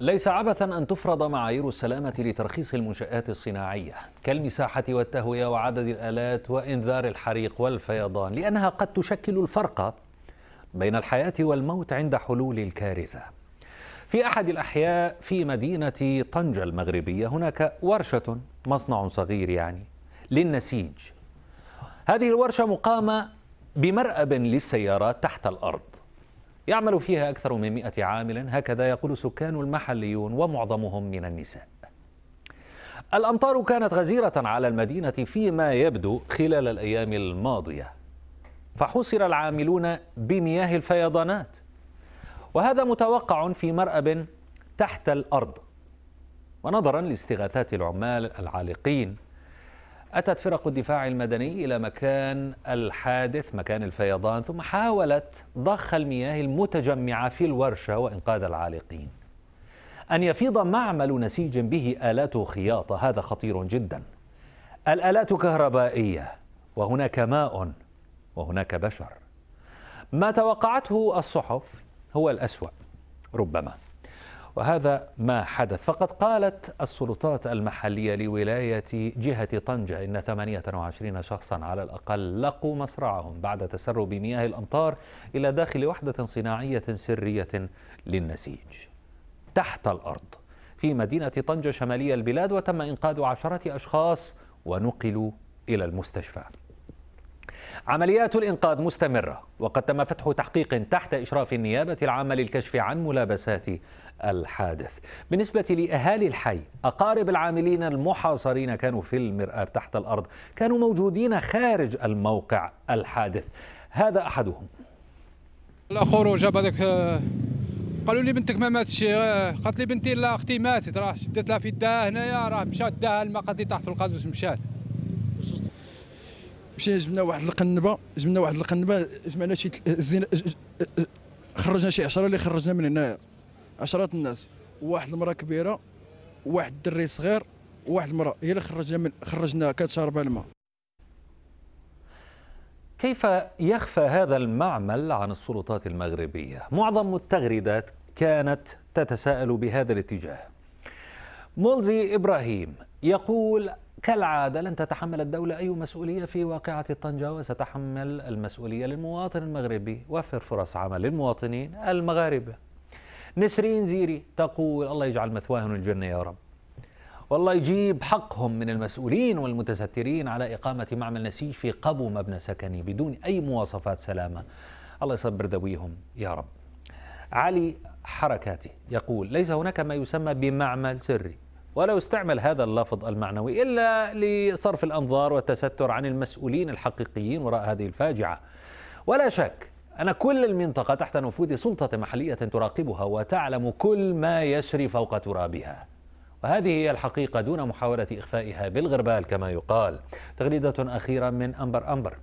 ليس عبثا أن تفرض معايير السلامة لترخيص المنشآت الصناعية كالمساحة والتهوية وعدد الآلات وإنذار الحريق والفيضان لأنها قد تشكل الفرق بين الحياة والموت عند حلول الكارثة في أحد الأحياء في مدينة طنجة المغربية هناك ورشة مصنع صغير يعني للنسيج هذه الورشة مقامة بمرأب للسيارات تحت الأرض يعمل فيها أكثر من مئة عامل هكذا يقول سكان المحليون ومعظمهم من النساء الأمطار كانت غزيرة على المدينة فيما يبدو خلال الأيام الماضية فحصر العاملون بمياه الفيضانات وهذا متوقع في مرأب تحت الأرض ونظرا لاستغاثات العمال العالقين أتت فرق الدفاع المدني إلى مكان الحادث مكان الفيضان ثم حاولت ضخ المياه المتجمعة في الورشة وإنقاذ العالقين أن يفيض معمل نسيج به آلات خياطة هذا خطير جدا الآلات كهربائية وهناك ماء وهناك بشر ما توقعته الصحف هو الأسوأ ربما وهذا ما حدث فقد قالت السلطات المحلية لولاية جهة طنجة إن 28 شخصا على الأقل لقوا مصرعهم بعد تسرب مياه الأمطار إلى داخل وحدة صناعية سرية للنسيج تحت الأرض في مدينة طنجة شمالية البلاد وتم إنقاذ عشرة أشخاص ونقلوا إلى المستشفى عمليات الإنقاذ مستمرة وقد تم فتح تحقيق تحت إشراف النيابة العامة للكشف عن ملابسات الحادث بالنسبة لأهالي الحي أقارب العاملين المحاصرين كانوا في المرآب تحت الأرض كانوا موجودين خارج الموقع الحادث هذا أحدهم الخروج هذاك قالوا لي بنتك ما ماتش قالت لي بنتي لا اختي ماتت راه شدت لها في الداه هنايا راه مشات داها الماء قالت لي تحت القادوس مشات مشينا جبنا واحد القنبه جبنا واحد القنبه جمعنا شي زين خرجنا شي 10 اللي خرجنا من هنايا عشرات الناس واحد المراه كبيره واحد الدري صغير واحد المراه هي اللي خرجنا من خرجنا كتشرب الماء كيف يخفى هذا المعمل عن السلطات المغربيه معظم التغريدات كانت تتساءل بهذا الاتجاه مولزي ابراهيم يقول كالعادة لن تتحمل الدولة أي مسؤولية في واقعة طنجة وستحمل المسؤولية للمواطن المغربي وفر فرص عمل للمواطنين المغاربة نسرين زيري تقول الله يجعل مثواهم الجنة يا رب والله يجيب حقهم من المسؤولين والمتسترين على إقامة معمل نسيج في قبو مبنى سكني بدون أي مواصفات سلامة الله يصبر ذويهم يا رب علي حركاتي يقول ليس هناك ما يسمى بمعمل سري ولا يستعمل هذا اللفظ المعنوي إلا لصرف الأنظار والتستر عن المسؤولين الحقيقيين وراء هذه الفاجعة ولا شك أن كل المنطقة تحت نفوذ سلطة محلية تراقبها وتعلم كل ما يسري فوق ترابها وهذه هي الحقيقة دون محاولة إخفائها بالغربال كما يقال تغريدة أخيرة من أمبر أمبر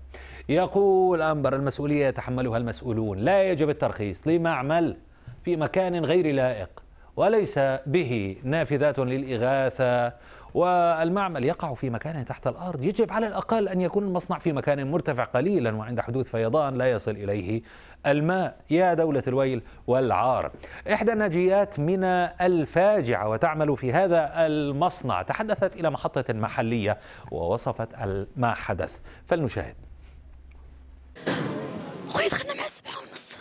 يقول أمبر المسؤولية يتحملها المسؤولون لا يجب الترخيص لمعمل في مكان غير لائق وليس به نافذات للإغاثة والمعمل يقع في مكان تحت الأرض يجب على الأقل أن يكون المصنع في مكان مرتفع قليلا وعند حدوث فيضان لا يصل إليه الماء يا دولة الويل والعار إحدى الناجيات من الفاجعة وتعمل في هذا المصنع تحدثت إلى محطة محلية ووصفت ما حدث فلنشاهد خويا دخلنا مع السبعة ونص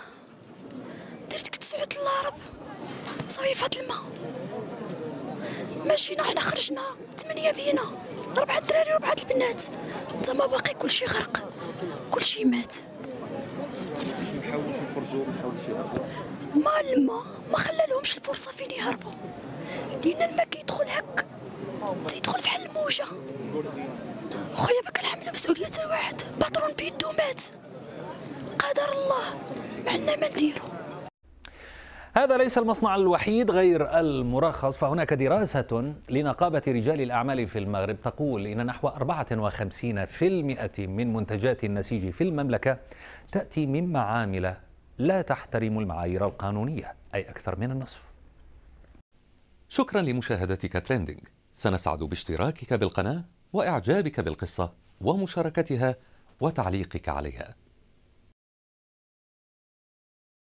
درت كنت الله رب صافي الماء ماشينا حنا خرجنا ثمانية بينا ربعة الدراري وربعة البنات تما باقي كلشي غرق كلشي مات ما الماء ما خلالهمش الفرصه فين يهربوا لان الماء كيدخل هك تيدخل فحال الموجه خويا ما كنحملوا مسؤوليه الواحد باترون بيدو مات قدر الله ما عندنا ما نديرو هذا ليس المصنع الوحيد غير المرخص فهناك دراسة لنقابة رجال الأعمال في المغرب تقول إن نحو 54% من منتجات النسيج في المملكة تأتي من معامل لا تحترم المعايير القانونية أي أكثر من النصف شكرا لمشاهدتك تريندينج سنسعد باشتراكك بالقناة وإعجابك بالقصة ومشاركتها وتعليقك عليها